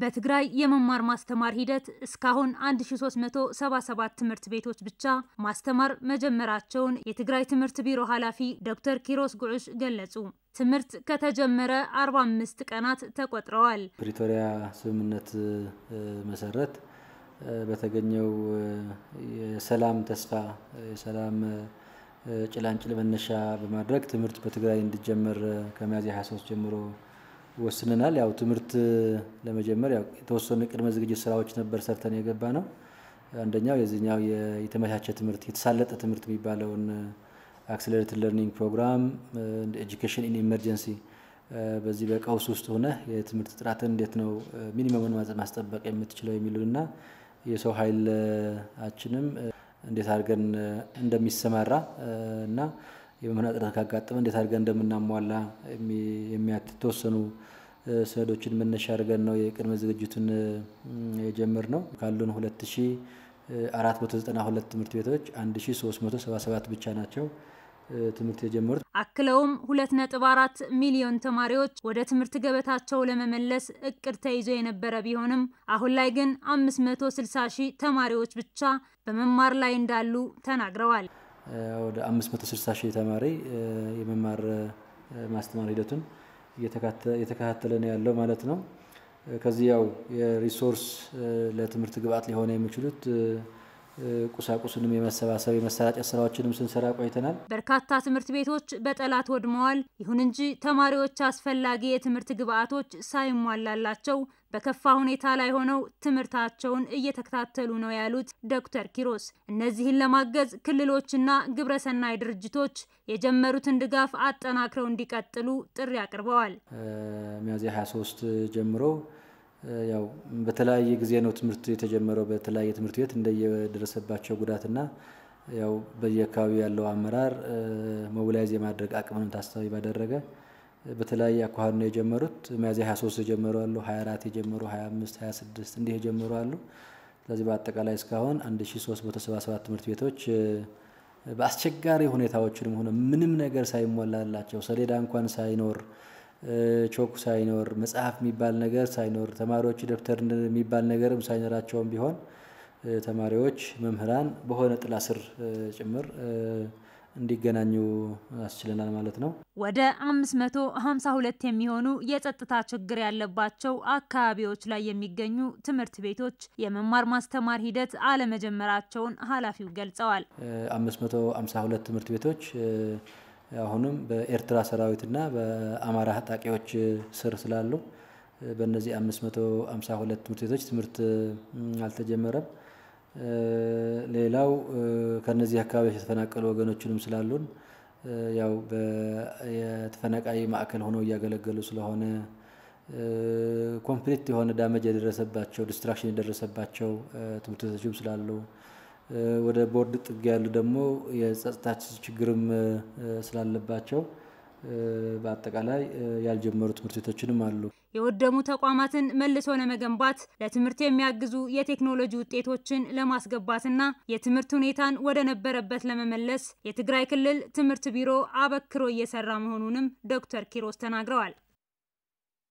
በትግራይ የመማር ማስተማር ሂደት እስካሁን 1377 ትምህርት ቤቶች ብቻ ማስተማር መጀመራቸውን የትግራይ ትምህርት ቢሮ ኃላፊ ዶክተር ኪሮስ ጉዑሽ ገለጹ። ትምህርት ከተጀመረ 45 ቀናት ተቆጥረዋል። ፕሪቶሪያ ስምምነት መሰረት በተገኘው የሰላም ተስፋ የሰላም ጭላንጭል መነሻ በማድረግ ትምህርት በትግራይ እንዲጀመር ከሚያዝያ 23 ጀምሮ ወስነናል። ያው ትምህርት ለመጀመር የተወሰኑ ቅድመ ዝግጅት ስራዎች ነበር ሰርተን የገባ ነው። አንደኛው የዚህኛው የተመቻቸ ትምህርት የተሳለጠ ትምህርት የሚባለውን አክስለሬትድ ለርኒንግ ፕሮግራም ኤጁኬሽን ኢን ኤመርጀንሲ በዚህ በቀውስ ውስጥ ሆነ የትምህርት ጥራትን እንዴት ነው ሚኒመሙን ማስጠበቅ የምትችለው የሚሉና የሰው ኃይላችንም እንዴት አድርገን እንደሚሰማራ እና የመምህራን እጥረት ካጋጠመ እንዴት አድርገን እንደምናሟላ የሚያትተወሰኑ ሰነዶችን መነሻ አድርገን ነው የቅድመ ዝግጅቱን ነው። ካሉን 2492 ትምህርት ቤቶች 1377 ብቻ ናቸው ትምህርት የጀመሩት። አክለውም 2.4 ሚሊዮን ተማሪዎች ወደ ትምህርት ገበታቸው ለመመለስ እቅድ ተይዞ የነበረ ቢሆንም አሁን ላይ ግን 560 ሺህ ተማሪዎች ብቻ በመማር ላይ እንዳሉ ተናግረዋል። ወደ 560 ሺህ ተማሪ የመማር ማስተማር ሂደቱን እየተከታተለ ነው ያለው ማለት ነው። ከዚህ ያው የሪሶርስ ለትምህርት ግብዓት ሊሆነ የሚችሉት ቁሳቁስንም የመሰባሰብ የመሰራጨት ስራዎችንም ስንሰራ ቆይተናል። በርካታ ትምህርት ቤቶች በጠላት ወድመዋል። ይሁን እንጂ ተማሪዎች አስፈላጊ የትምህርት ግብዓቶች ሳይሟላላቸው በከፋ ሁኔታ ላይ ሆነው ትምህርታቸውን እየተከታተሉ ነው ያሉት ዶክተር ኪሮስ እነዚህን ለማገዝ ክልሎችና ግብረሰናይ ድርጅቶች የጀመሩትን ድጋፍ አጠናክረው እንዲቀጥሉ ጥሪ አቅርበዋል። ሚያዝያ 23 ጀምሮ ያው በተለያየ ጊዜ ነው ትምህርቱ የተጀመረው። በተለያየ ትምህርት ቤት እንደየደረሰባቸው ጉዳትና ያው በየአካባቢው ያለው አመራር ሞቢላይዝ የማድረግ አቅምንም ታሳቢ ባደረገ በተለያየ አኳኋን ነው የጀመሩት። ሚያዝያ 23 የጀመሩ አሉ፣ 24 የጀመሩ፣ 25፣ 26 እንዲህ የጀመሩ አሉ። ስለዚህ በአጠቃላይ እስካሁን 1377 ትምህርት ቤቶች በአስቸጋሪ ሁኔታዎችንም ሆነ ምንም ነገር ሳይሞላላቸው ሰሌዳ እንኳን ሳይኖር ቾክ ሳይኖር መጽሐፍ የሚባል ነገር ሳይኖር ተማሪዎች ደብተር የሚባል ነገርም ሳይኖራቸውም ቢሆን ተማሪዎች መምህራን በሆነ ጥላ ስር ጭምር እንዲገናኙ አስችለናል ማለት ነው። ወደ 552 የሚሆኑ የጸጥታ ችግር ያለባቸው አካባቢዎች ላይ የሚገኙ ትምህርት ቤቶች የመማር ማስተማር ሂደት አለመጀመራቸውን ኃላፊው ገልጸዋል። 552 ትምህርት ቤቶች አሁንም በኤርትራ ሰራዊትና በአማራ ታጣቂዎች ስር ስላሉ በእነዚህ 552 ትምህርት ቤቶች ትምህርት አልተጀመረም። ሌላው ከነዚህ አካባቢዎች የተፈናቀሉ ወገኖችንም ስላሉን ያው የተፈናቃይ ማዕከል ሆነው እያገለገሉ ስለሆነ ኮምፕሊት የሆነ ዳመጅ የደረሰባቸው ዲስትራክሽን የደረሰባቸው ትምህርት ቤቶችም ስላሉ ወደ ቦርድ ጥግ ያሉ ደግሞ የጸጥታ ችግርም ስላለባቸው በአጠቃላይ ያልጀመሩ ትምህርት ቤቶችንም አሉ። የወደሙ ተቋማትን መልሶ ለመገንባት ለትምህርት የሚያግዙ የቴክኖሎጂ ውጤቶችን ለማስገባትና የትምህርት ሁኔታን ወደ ነበረበት ለመመለስ የትግራይ ክልል ትምህርት ቢሮ አበክሮ እየሰራ መሆኑንም ዶክተር ኪሮስ ተናግረዋል።